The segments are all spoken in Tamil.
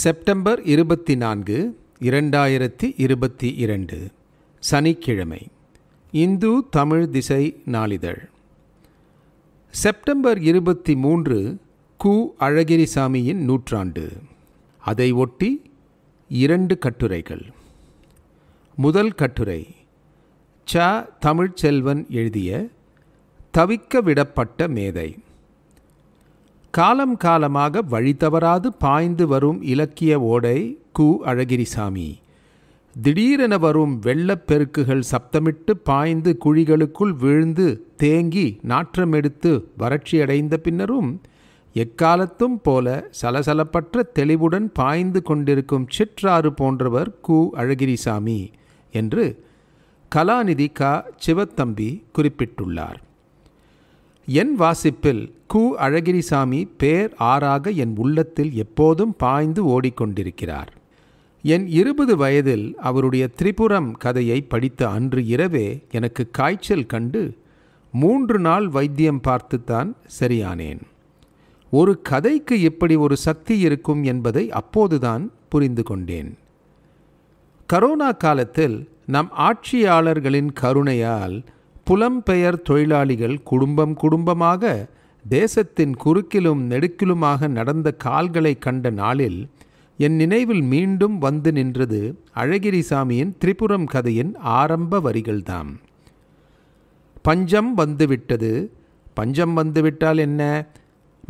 செப்டம்பர் இருபத்தி நான்கு இரண்டாயிரத்தி இருபத்தி இரண்டு சனிக்கிழமை இந்து தமிழ் திசை நாளிதழ் செப்டம்பர் இருபத்தி மூன்று கு அழகிரிசாமியின் நூற்றாண்டு அதை ஒட்டி இரண்டு கட்டுரைகள் முதல் கட்டுரை ச தமிழ்ச்செல்வன் எழுதிய தவிக்க விடப்பட்ட மேதை காலம் காலமாக வழித்தவராது பாய்ந்து வரும் இலக்கிய ஓடை கு அழகிரிசாமி திடீரென வரும் வெள்ளப்பெருக்குகள் சப்தமிட்டு பாய்ந்து குழிகளுக்குள் விழுந்து தேங்கி நாற்றமெடுத்து வறட்சியடைந்த பின்னரும் எக்காலத்தும் போல சலசலப்பற்ற தெளிவுடன் பாய்ந்து கொண்டிருக்கும் சிற்றாறு போன்றவர் கு அழகிரிசாமி என்று கலாநிதி க சிவத்தம்பி குறிப்பிட்டுள்ளார் என் வாசிப்பில் கு அழகிரிசாமி பேர் ஆறாக என் உள்ளத்தில் எப்போதும் பாய்ந்து ஓடிக்கொண்டிருக்கிறார் என் இருபது வயதில் அவருடைய திரிபுரம் கதையை படித்த அன்று இரவே எனக்கு காய்ச்சல் கண்டு மூன்று நாள் வைத்தியம் பார்த்துத்தான் சரியானேன் ஒரு கதைக்கு இப்படி ஒரு சக்தி இருக்கும் என்பதை அப்போதுதான் புரிந்து கொண்டேன் கரோனா காலத்தில் நம் ஆட்சியாளர்களின் கருணையால் புலம்பெயர் தொழிலாளிகள் குடும்பம் குடும்பமாக தேசத்தின் குறுக்கிலும் நெடுக்கிலுமாக நடந்த கால்களை கண்ட நாளில் என் நினைவில் மீண்டும் வந்து நின்றது அழகிரிசாமியின் திரிபுரம் கதையின் ஆரம்ப வரிகள்தாம் பஞ்சம் வந்துவிட்டது பஞ்சம் வந்துவிட்டால் என்ன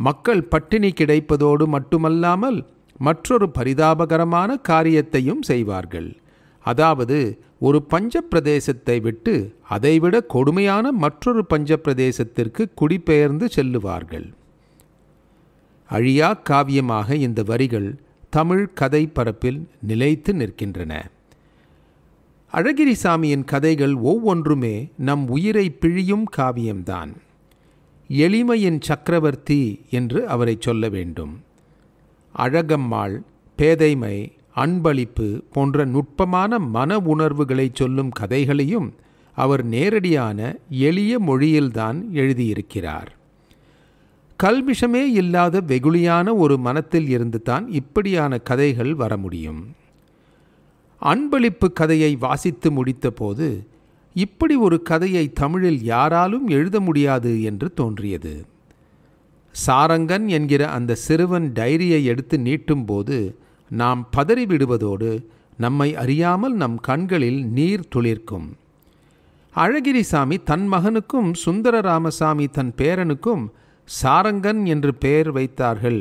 மக்கள் பட்டினி கிடைப்பதோடு மட்டுமல்லாமல் மற்றொரு பரிதாபகரமான காரியத்தையும் செய்வார்கள் அதாவது ஒரு பஞ்ச பிரதேசத்தை விட்டு அதைவிட கொடுமையான மற்றொரு பஞ்ச பிரதேசத்திற்கு குடிபெயர்ந்து செல்லுவார்கள் அழியா காவியமாக இந்த வரிகள் தமிழ் கதை பரப்பில் நிலைத்து நிற்கின்றன அழகிரிசாமியின் கதைகள் ஒவ்வொன்றுமே நம் உயிரை பிழியும் காவியம்தான் எளிமையின் சக்கரவர்த்தி என்று அவரை சொல்ல வேண்டும் அழகம்மாள் பேதைமை அன்பளிப்பு போன்ற நுட்பமான மன உணர்வுகளை சொல்லும் கதைகளையும் அவர் நேரடியான எளிய மொழியில்தான் எழுதியிருக்கிறார் கல்மிஷமே இல்லாத வெகுளியான ஒரு மனத்தில் இருந்து தான் இப்படியான கதைகள் வர முடியும் அன்பளிப்பு கதையை வாசித்து முடித்தபோது இப்படி ஒரு கதையை தமிழில் யாராலும் எழுத முடியாது என்று தோன்றியது சாரங்கன் என்கிற அந்த சிறுவன் டைரியை எடுத்து நீட்டும்போது நாம் பதறிவிடுவதோடு நம்மை அறியாமல் நம் கண்களில் நீர் துளிர்க்கும் அழகிரிசாமி தன் மகனுக்கும் சுந்தரராமசாமி தன் பேரனுக்கும் சாரங்கன் என்று பெயர் வைத்தார்கள்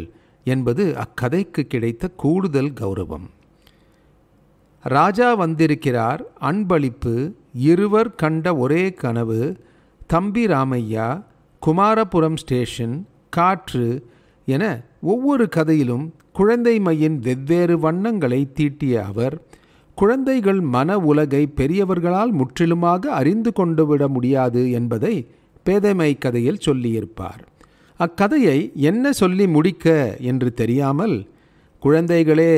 என்பது அக்கதைக்கு கிடைத்த கூடுதல் கௌரவம் ராஜா வந்திருக்கிறார் அன்பளிப்பு இருவர் கண்ட ஒரே கனவு தம்பி ராமையா குமாரபுரம் ஸ்டேஷன் காற்று என ஒவ்வொரு கதையிலும் குழந்தைமையின் வெவ்வேறு வண்ணங்களை தீட்டிய அவர் குழந்தைகள் மன உலகை பெரியவர்களால் முற்றிலுமாக அறிந்து கொண்டுவிட முடியாது என்பதை பேதைமை கதையில் சொல்லியிருப்பார் அக்கதையை என்ன சொல்லி முடிக்க என்று தெரியாமல் குழந்தைகளே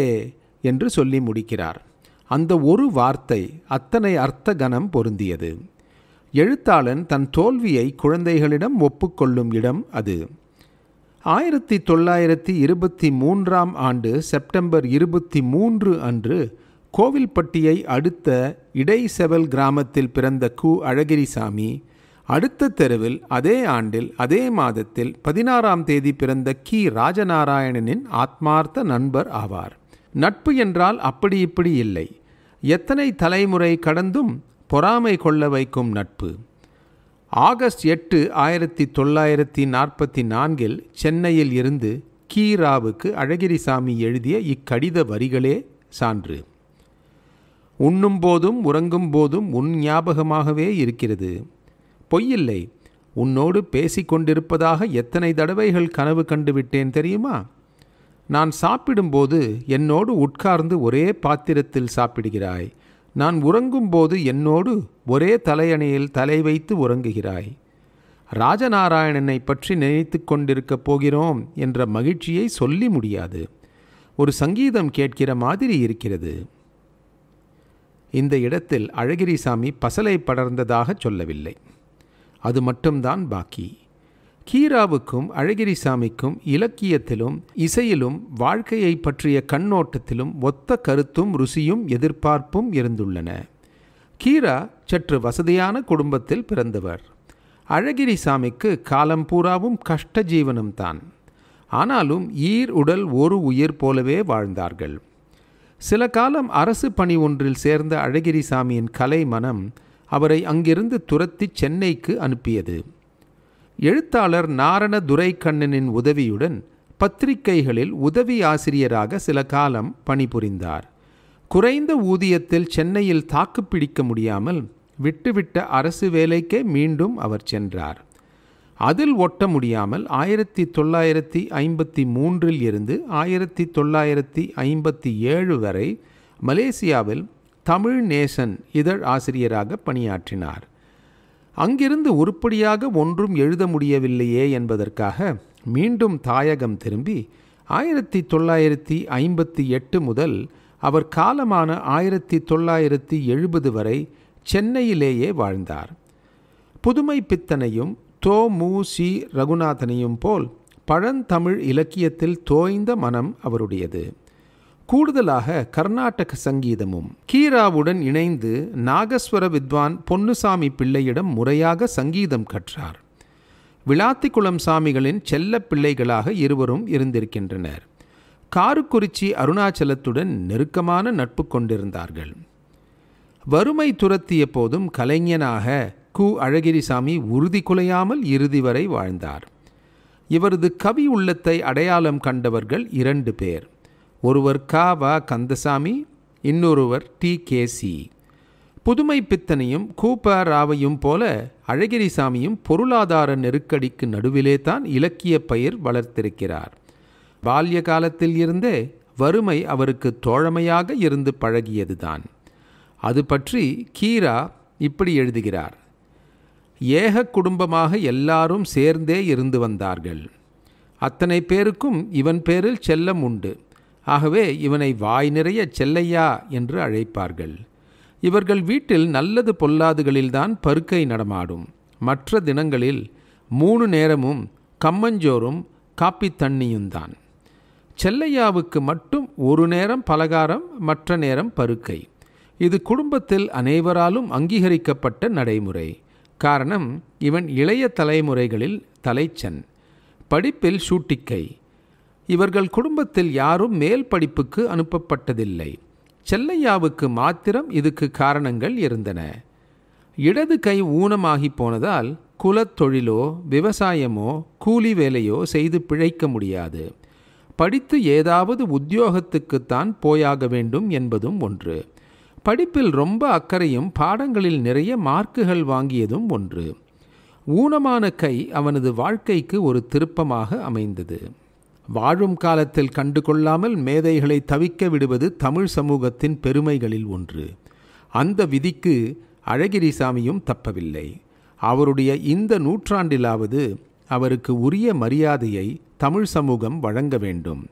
என்று சொல்லி முடிக்கிறார் அந்த ஒரு வார்த்தை அத்தனை அர்த்த கணம் பொருந்தியது எழுத்தாளன் தன் தோல்வியை குழந்தைகளிடம் ஒப்புக்கொள்ளும் இடம் அது ஆயிரத்தி தொள்ளாயிரத்தி இருபத்தி மூன்றாம் ஆண்டு செப்டம்பர் இருபத்தி மூன்று அன்று கோவில்பட்டியை அடுத்த இடைசெவல் கிராமத்தில் பிறந்த கு அழகிரிசாமி அடுத்த தெருவில் அதே ஆண்டில் அதே மாதத்தில் பதினாறாம் தேதி பிறந்த கி ராஜநாராயணனின் ஆத்மார்த்த நண்பர் ஆவார் நட்பு என்றால் அப்படி இப்படி இல்லை எத்தனை தலைமுறை கடந்தும் பொறாமை கொள்ள வைக்கும் நட்பு ஆகஸ்ட் எட்டு ஆயிரத்தி தொள்ளாயிரத்தி நாற்பத்தி நான்கில் சென்னையில் இருந்து கீராவுக்கு அழகிரிசாமி எழுதிய இக்கடித வரிகளே சான்று உண்ணும் போதும் உறங்கும் போதும் உன் ஞாபகமாகவே இருக்கிறது பொய்யில்லை உன்னோடு பேசிக்கொண்டிருப்பதாக எத்தனை தடவைகள் கனவு கண்டுவிட்டேன் தெரியுமா நான் சாப்பிடும்போது என்னோடு உட்கார்ந்து ஒரே பாத்திரத்தில் சாப்பிடுகிறாய் நான் உறங்கும்போது என்னோடு ஒரே தலையணையில் தலை வைத்து உறங்குகிறாய் ராஜநாராயணனை பற்றி நினைத்து கொண்டிருக்கப் போகிறோம் என்ற மகிழ்ச்சியை சொல்லி முடியாது ஒரு சங்கீதம் கேட்கிற மாதிரி இருக்கிறது இந்த இடத்தில் அழகிரிசாமி பசலை படர்ந்ததாக சொல்லவில்லை அது மட்டும்தான் பாக்கி கீராவுக்கும் அழகிரிசாமிக்கும் இலக்கியத்திலும் இசையிலும் வாழ்க்கையை பற்றிய கண்ணோட்டத்திலும் ஒத்த கருத்தும் ருசியும் எதிர்பார்ப்பும் இருந்துள்ளன கீரா சற்று வசதியான குடும்பத்தில் பிறந்தவர் அழகிரிசாமிக்கு காலம் பூராவும் கஷ்ட ஜீவனம்தான் ஆனாலும் ஈர் உடல் ஒரு உயிர் போலவே வாழ்ந்தார்கள் சில காலம் அரசு பணி ஒன்றில் சேர்ந்த அழகிரிசாமியின் கலை மனம் அவரை அங்கிருந்து துரத்தி சென்னைக்கு அனுப்பியது எழுத்தாளர் நாரண துரைக்கண்ணனின் உதவியுடன் பத்திரிகைகளில் உதவி ஆசிரியராக சில காலம் பணிபுரிந்தார் குறைந்த ஊதியத்தில் சென்னையில் தாக்குப்பிடிக்க முடியாமல் விட்டுவிட்ட அரசு வேலைக்கே மீண்டும் அவர் சென்றார் அதில் ஒட்ட முடியாமல் ஆயிரத்தி தொள்ளாயிரத்தி ஐம்பத்தி மூன்றில் இருந்து ஆயிரத்தி தொள்ளாயிரத்தி ஐம்பத்தி ஏழு வரை மலேசியாவில் தமிழ் நேசன் இதழ் ஆசிரியராக பணியாற்றினார் அங்கிருந்து உருப்படியாக ஒன்றும் எழுத முடியவில்லையே என்பதற்காக மீண்டும் தாயகம் திரும்பி ஆயிரத்தி தொள்ளாயிரத்தி ஐம்பத்தி எட்டு முதல் அவர் காலமான ஆயிரத்தி தொள்ளாயிரத்தி எழுபது வரை சென்னையிலேயே வாழ்ந்தார் புதுமை பித்தனையும் தோ மு சி ரகுநாதனையும் போல் பழந்தமிழ் இலக்கியத்தில் தோய்ந்த மனம் அவருடையது கூடுதலாக கர்நாடக சங்கீதமும் கீராவுடன் இணைந்து நாகஸ்வர வித்வான் பொன்னுசாமி பிள்ளையிடம் முறையாக சங்கீதம் கற்றார் விளாத்திக்குளம் சாமிகளின் செல்ல பிள்ளைகளாக இருவரும் இருந்திருக்கின்றனர் காருக்குறிச்சி அருணாச்சலத்துடன் நெருக்கமான நட்பு கொண்டிருந்தார்கள் வறுமை துரத்திய போதும் கலைஞனாக கு அழகிரிசாமி உறுதி குலையாமல் இறுதி வரை வாழ்ந்தார் இவரது கவி உள்ளத்தை அடையாளம் கண்டவர்கள் இரண்டு பேர் ஒருவர் கா கந்தசாமி இன்னொருவர் டி கேசி புதுமை பித்தனையும் கூப்ப ராவையும் போல அழகிரிசாமியும் பொருளாதார நெருக்கடிக்கு நடுவிலே தான் இலக்கிய பயிர் வளர்த்திருக்கிறார் பால்ய காலத்தில் இருந்தே வறுமை அவருக்கு தோழமையாக இருந்து பழகியதுதான் அது பற்றி கீரா இப்படி எழுதுகிறார் ஏக குடும்பமாக எல்லாரும் சேர்ந்தே இருந்து வந்தார்கள் அத்தனை பேருக்கும் இவன் பேரில் செல்லம் உண்டு ஆகவே இவனை வாய் நிறைய செல்லையா என்று அழைப்பார்கள் இவர்கள் வீட்டில் நல்லது பொல்லாதுகளில்தான் பருக்கை நடமாடும் மற்ற தினங்களில் மூணு நேரமும் கம்மஞ்சோறும் காப்பி தான் செல்லையாவுக்கு மட்டும் ஒரு நேரம் பலகாரம் மற்ற நேரம் பருக்கை இது குடும்பத்தில் அனைவராலும் அங்கீகரிக்கப்பட்ட நடைமுறை காரணம் இவன் இளைய தலைமுறைகளில் தலைச்சன் படிப்பில் சூட்டிக்கை இவர்கள் குடும்பத்தில் யாரும் மேல் படிப்புக்கு அனுப்பப்பட்டதில்லை செல்லையாவுக்கு மாத்திரம் இதுக்கு காரணங்கள் இருந்தன இடது கை ஊனமாகி போனதால் குலத்தொழிலோ விவசாயமோ கூலி வேலையோ செய்து பிழைக்க முடியாது படித்து ஏதாவது உத்தியோகத்துக்குத்தான் போயாக வேண்டும் என்பதும் ஒன்று படிப்பில் ரொம்ப அக்கறையும் பாடங்களில் நிறைய மார்க்குகள் வாங்கியதும் ஒன்று ஊனமான கை அவனது வாழ்க்கைக்கு ஒரு திருப்பமாக அமைந்தது வாழும் காலத்தில் கண்டு கொள்ளாமல் மேதைகளை தவிக்க விடுவது தமிழ் சமூகத்தின் பெருமைகளில் ஒன்று அந்த விதிக்கு அழகிரிசாமியும் தப்பவில்லை அவருடைய இந்த நூற்றாண்டிலாவது அவருக்கு உரிய மரியாதையை தமிழ் சமூகம் வழங்க வேண்டும்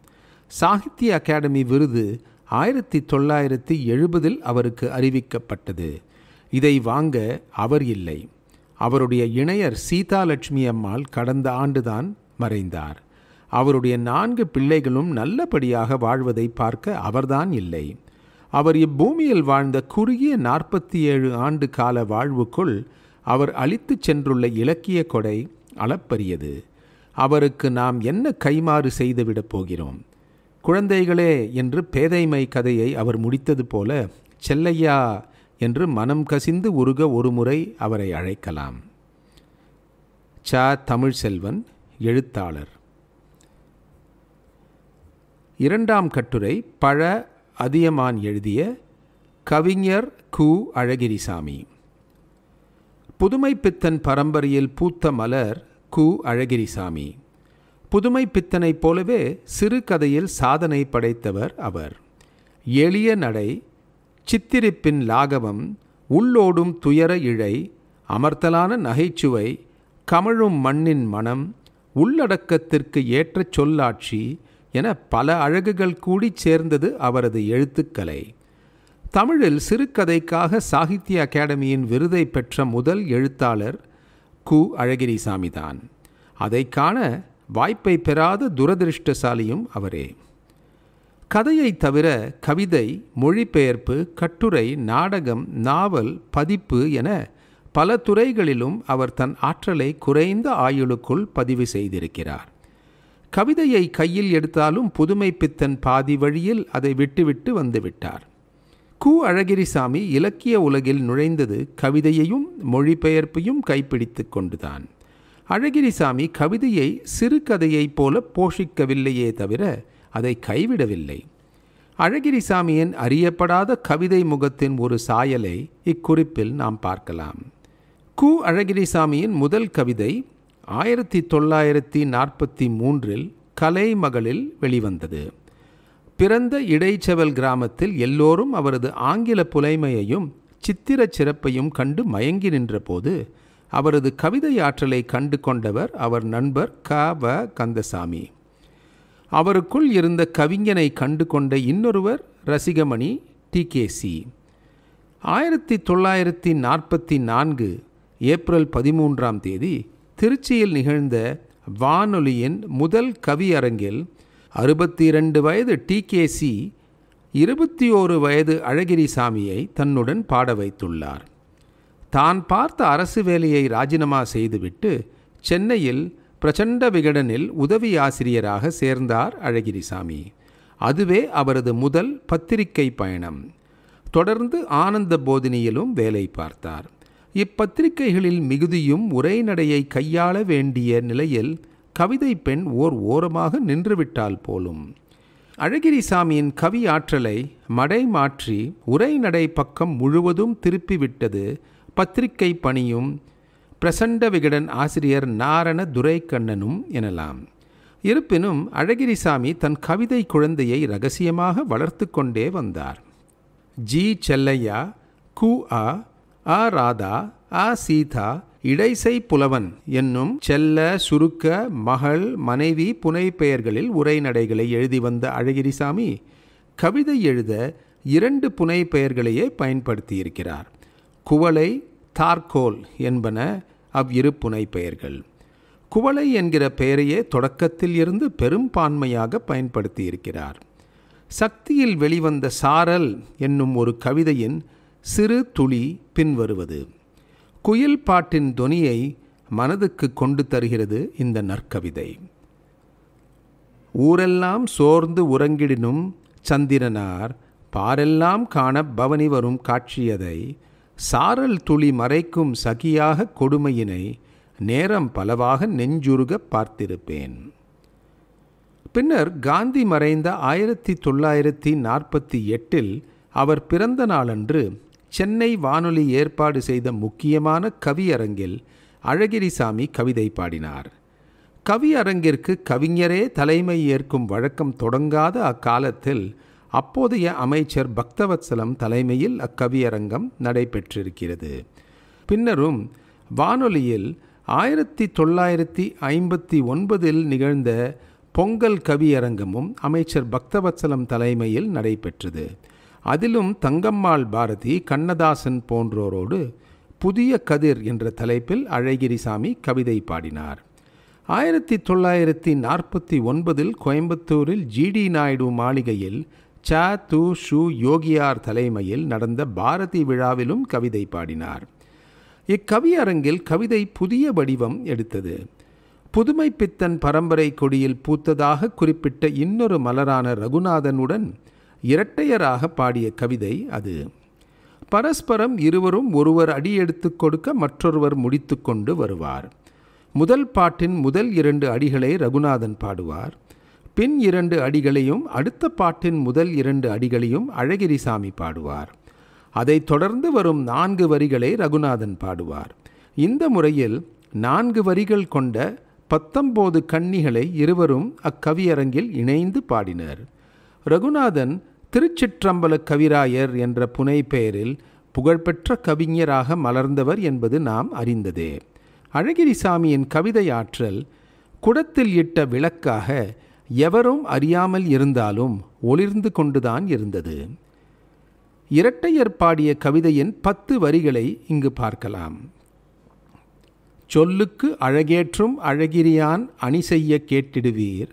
சாகித்ய அகாடமி விருது ஆயிரத்தி தொள்ளாயிரத்தி எழுபதில் அவருக்கு அறிவிக்கப்பட்டது இதை வாங்க அவர் இல்லை அவருடைய இணையர் சீதாலட்சுமி அம்மாள் கடந்த ஆண்டுதான் மறைந்தார் அவருடைய நான்கு பிள்ளைகளும் நல்லபடியாக வாழ்வதை பார்க்க அவர்தான் இல்லை அவர் இப்பூமியில் வாழ்ந்த குறுகிய நாற்பத்தி ஏழு ஆண்டு கால வாழ்வுக்குள் அவர் அழித்து சென்றுள்ள இலக்கிய கொடை அளப்பரியது அவருக்கு நாம் என்ன கைமாறு செய்துவிடப் போகிறோம் குழந்தைகளே என்று பேதைமை கதையை அவர் முடித்தது போல செல்லையா என்று மனம் கசிந்து உருக ஒருமுறை அவரை அழைக்கலாம் ச தமிழ் செல்வன் எழுத்தாளர் இரண்டாம் கட்டுரை பழ அதியமான் எழுதிய கவிஞர் கு அழகிரிசாமி புதுமைப்பித்தன் பரம்பரையில் பூத்த மலர் கு அழகிரிசாமி புதுமை பித்தனைப் போலவே சிறுகதையில் சாதனை படைத்தவர் அவர் எளிய நடை சித்திரிப்பின் லாகவம் உள்ளோடும் துயர இழை அமர்த்தலான நகைச்சுவை கமழும் மண்ணின் மனம் உள்ளடக்கத்திற்கு ஏற்ற சொல்லாட்சி என பல அழகுகள் கூடி சேர்ந்தது அவரது எழுத்துக்கலை தமிழில் சிறுகதைக்காக சாகித்ய அகாடமியின் விருதை பெற்ற முதல் எழுத்தாளர் கு அழகிரிசாமிதான் அதை காண வாய்ப்பை பெறாத துரதிருஷ்டசாலியும் அவரே கதையை தவிர கவிதை மொழிபெயர்ப்பு கட்டுரை நாடகம் நாவல் பதிப்பு என பல துறைகளிலும் அவர் தன் ஆற்றலை குறைந்த ஆயுளுக்குள் பதிவு செய்திருக்கிறார் கவிதையை கையில் எடுத்தாலும் புதுமை பித்தன் பாதி வழியில் அதை விட்டுவிட்டு வந்துவிட்டார் கு அழகிரிசாமி இலக்கிய உலகில் நுழைந்தது கவிதையையும் மொழிபெயர்ப்பையும் கைப்பிடித்து கொண்டுதான் அழகிரிசாமி கவிதையை சிறுகதையைப் போல போஷிக்கவில்லையே தவிர அதை கைவிடவில்லை அழகிரிசாமியின் அறியப்படாத கவிதை முகத்தின் ஒரு சாயலை இக்குறிப்பில் நாம் பார்க்கலாம் கு அழகிரிசாமியின் முதல் கவிதை ஆயிரத்தி தொள்ளாயிரத்தி நாற்பத்தி மூன்றில் கலைமகளில் வெளிவந்தது பிறந்த இடைச்செவல் கிராமத்தில் எல்லோரும் அவரது ஆங்கில புலைமையையும் சித்திர சிறப்பையும் கண்டு மயங்கி நின்றபோது அவரது கவிதை ஆற்றலை கண்டு கொண்டவர் அவர் நண்பர் க வ கந்தசாமி அவருக்குள் இருந்த கவிஞனை கண்டு கொண்ட இன்னொருவர் ரசிகமணி டிகேசி ஆயிரத்தி தொள்ளாயிரத்தி நாற்பத்தி நான்கு ஏப்ரல் பதிமூன்றாம் தேதி திருச்சியில் நிகழ்ந்த வானொலியின் முதல் கவியரங்கில் அறுபத்தி இரண்டு வயது டிகேசி இருபத்தி ஓரு வயது அழகிரிசாமியை தன்னுடன் பாட வைத்துள்ளார் தான் பார்த்த அரசு வேலையை ராஜினாமா செய்துவிட்டு சென்னையில் பிரச்சண்ட விகடனில் உதவி ஆசிரியராக சேர்ந்தார் அழகிரிசாமி அதுவே அவரது முதல் பத்திரிகை பயணம் தொடர்ந்து ஆனந்த போதினியிலும் வேலை பார்த்தார் இப்பத்திரிகைகளில் மிகுதியும் உரைநடையை கையாள வேண்டிய நிலையில் கவிதை பெண் ஓர் ஓரமாக நின்றுவிட்டால் போலும் அழகிரிசாமியின் கவி ஆற்றலை மடை மாற்றி உரைநடை பக்கம் முழுவதும் திருப்பிவிட்டது பத்திரிகை பணியும் பிரசண்ட விகடன் ஆசிரியர் நாரண துரைக்கண்ணனும் எனலாம் இருப்பினும் அழகிரிசாமி தன் கவிதை குழந்தையை ரகசியமாக வளர்த்து கொண்டே வந்தார் ஜி செல்லையா கு ஆ ஆ ராதா ஆ சீதா இடைசை புலவன் என்னும் செல்ல சுருக்க மகள் மனைவி புனை பெயர்களில் உரைநடைகளை எழுதி வந்த அழகிரிசாமி கவிதை எழுத இரண்டு புனை பெயர்களையே பயன்படுத்தியிருக்கிறார் குவளை தார்கோல் என்பன அவ்விரு புனை பெயர்கள் குவளை என்கிற பெயரையே தொடக்கத்தில் இருந்து பெரும்பான்மையாக பயன்படுத்தியிருக்கிறார் சக்தியில் வெளிவந்த சாரல் என்னும் ஒரு கவிதையின் சிறு துளி பின்வருவது குயில் பாட்டின் தொனியை மனதுக்கு கொண்டு தருகிறது இந்த நற்கவிதை ஊரெல்லாம் சோர்ந்து உறங்கிடினும் சந்திரனார் பாரெல்லாம் காண பவனி வரும் காட்சியதை சாரல் துளி மறைக்கும் சகியாக கொடுமையினை நேரம் பலவாக நெஞ்சுருக பார்த்திருப்பேன் பின்னர் காந்தி மறைந்த ஆயிரத்தி தொள்ளாயிரத்தி நாற்பத்தி எட்டில் அவர் பிறந்த நாளன்று சென்னை வானொலி ஏற்பாடு செய்த முக்கியமான கவியரங்கில் அழகிரிசாமி கவிதை பாடினார் கவியரங்கிற்கு கவிஞரே தலைமை ஏற்கும் வழக்கம் தொடங்காத அக்காலத்தில் அப்போதைய அமைச்சர் பக்தவத்சலம் தலைமையில் அக்கவியரங்கம் நடைபெற்றிருக்கிறது பின்னரும் வானொலியில் ஆயிரத்தி தொள்ளாயிரத்தி ஐம்பத்தி ஒன்பதில் நிகழ்ந்த பொங்கல் கவியரங்கமும் அமைச்சர் பக்தவத்சலம் தலைமையில் நடைபெற்றது அதிலும் தங்கம்மாள் பாரதி கண்ணதாசன் போன்றோரோடு புதிய கதிர் என்ற தலைப்பில் அழகிரிசாமி கவிதை பாடினார் ஆயிரத்தி தொள்ளாயிரத்தி நாற்பத்தி ஒன்பதில் கோயம்புத்தூரில் ஜிடி நாயுடு மாளிகையில் ச து ஷு யோகியார் தலைமையில் நடந்த பாரதி விழாவிலும் கவிதை பாடினார் இக்கவியரங்கில் கவிதை புதிய வடிவம் எடுத்தது புதுமை பரம்பரை கொடியில் பூத்ததாக குறிப்பிட்ட இன்னொரு மலரான ரகுநாதனுடன் இரட்டையராக பாடிய கவிதை அது பரஸ்பரம் இருவரும் ஒருவர் அடி கொடுக்க மற்றொருவர் முடித்து கொண்டு வருவார் முதல் பாட்டின் முதல் இரண்டு அடிகளை ரகுநாதன் பாடுவார் பின் இரண்டு அடிகளையும் அடுத்த பாட்டின் முதல் இரண்டு அடிகளையும் அழகிரிசாமி பாடுவார் அதை தொடர்ந்து வரும் நான்கு வரிகளை ரகுநாதன் பாடுவார் இந்த முறையில் நான்கு வரிகள் கொண்ட பத்தொம்போது கன்னிகளை இருவரும் அக்கவியரங்கில் இணைந்து பாடினர் ரகுநாதன் திருச்சிற்றம்பல கவிராயர் என்ற புனை பெயரில் புகழ்பெற்ற கவிஞராக மலர்ந்தவர் என்பது நாம் அறிந்ததே அழகிரிசாமியின் கவிதை ஆற்றல் குடத்தில் இட்ட விளக்காக எவரும் அறியாமல் இருந்தாலும் ஒளிர்ந்து கொண்டுதான் இருந்தது இரட்டையர் பாடிய கவிதையின் பத்து வரிகளை இங்கு பார்க்கலாம் சொல்லுக்கு அழகேற்றும் அழகிரியான் அணி செய்ய கேட்டிடுவீர்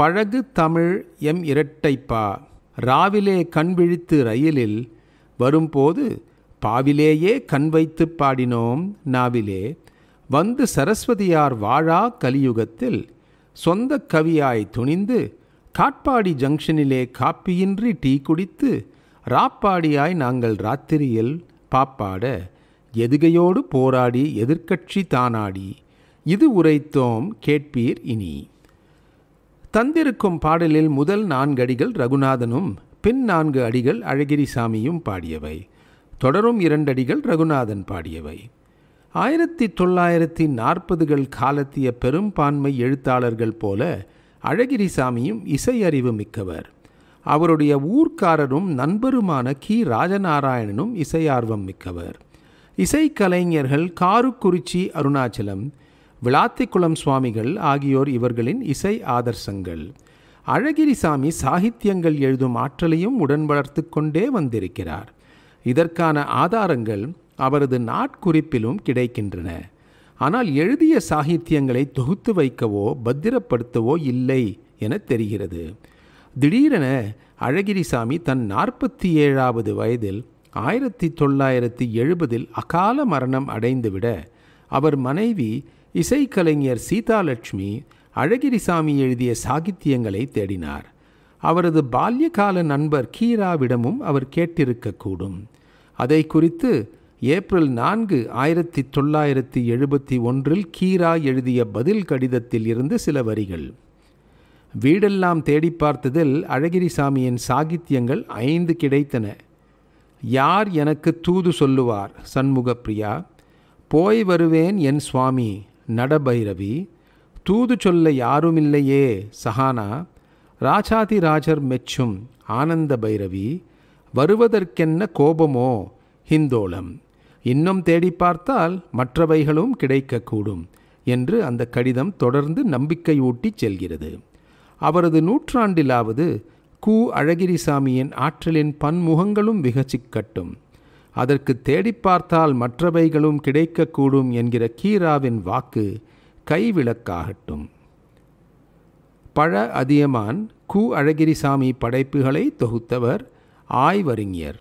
பழகு தமிழ் எம் இரட்டைப்பா ராவிலே கண் விழித்து ரயிலில் வரும்போது பாவிலேயே கண் வைத்து பாடினோம் நாவிலே வந்து சரஸ்வதியார் வாழா கலியுகத்தில் சொந்த கவியாய் துணிந்து காட்பாடி ஜங்ஷனிலே காப்பியின்றி டீ குடித்து ராப்பாடியாய் நாங்கள் ராத்திரியில் பாப்பாட எதுகையோடு போராடி எதிர்க்கட்சி தானாடி இது உரைத்தோம் கேட்பீர் இனி தந்திருக்கும் பாடலில் முதல் நான்கு அடிகள் ரகுநாதனும் பின் நான்கு அடிகள் அழகிரிசாமியும் பாடியவை தொடரும் இரண்டு அடிகள் ரகுநாதன் பாடியவை ஆயிரத்தி தொள்ளாயிரத்தி நாற்பதுகள் காலத்திய பெரும்பான்மை எழுத்தாளர்கள் போல அழகிரிசாமியும் இசையறிவு மிக்கவர் அவருடைய ஊர்க்காரரும் நண்பருமான கி ராஜநாராயணனும் இசையார்வம் மிக்கவர் இசைக்கலைஞர்கள் காருக்குறிச்சி அருணாச்சலம் விளாத்திக்குளம் சுவாமிகள் ஆகியோர் இவர்களின் இசை ஆதர்சங்கள் அழகிரிசாமி சாகித்யங்கள் எழுதும் ஆற்றலையும் உடன் வளர்த்து கொண்டே வந்திருக்கிறார் இதற்கான ஆதாரங்கள் அவரது நாட்குறிப்பிலும் கிடைக்கின்றன ஆனால் எழுதிய சாகித்யங்களை தொகுத்து வைக்கவோ பத்திரப்படுத்தவோ இல்லை என தெரிகிறது திடீரென அழகிரிசாமி தன் நாற்பத்தி ஏழாவது வயதில் ஆயிரத்தி தொள்ளாயிரத்தி எழுபதில் அகால மரணம் அடைந்துவிட அவர் மனைவி இசைக்கலைஞர் சீதாலட்சுமி அழகிரிசாமி எழுதிய சாகித்தியங்களை தேடினார் அவரது பால்யகால நண்பர் கீராவிடமும் அவர் கேட்டிருக்கக்கூடும் அதை குறித்து ஏப்ரல் நான்கு ஆயிரத்தி தொள்ளாயிரத்தி எழுபத்தி ஒன்றில் கீரா எழுதிய பதில் கடிதத்தில் இருந்து சில வரிகள் வீடெல்லாம் தேடி பார்த்ததில் அழகிரிசாமியின் சாகித்யங்கள் ஐந்து கிடைத்தன யார் எனக்கு தூது சொல்லுவார் சண்முகப்பிரியா போய் வருவேன் என் சுவாமி நடபைரவி தூது சொல்ல யாருமில்லையே சஹானா ராஜர் மெச்சும் ஆனந்த பைரவி வருவதற்கென்ன கோபமோ ஹிந்தோளம் இன்னும் தேடி பார்த்தால் மற்றவைகளும் கிடைக்கக்கூடும் என்று அந்த கடிதம் தொடர்ந்து நம்பிக்கையூட்டி செல்கிறது அவரது நூற்றாண்டிலாவது கு அழகிரிசாமியின் ஆற்றலின் பன்முகங்களும் விகச்சிக்கட்டும் அதற்கு தேடிப்பார்த்தால் மற்றவைகளும் கிடைக்கக்கூடும் என்கிற கீராவின் வாக்கு கைவிளக்காகட்டும் பழ அதியமான் கு அழகிரிசாமி படைப்புகளை தொகுத்தவர் ஆய்வறிஞர்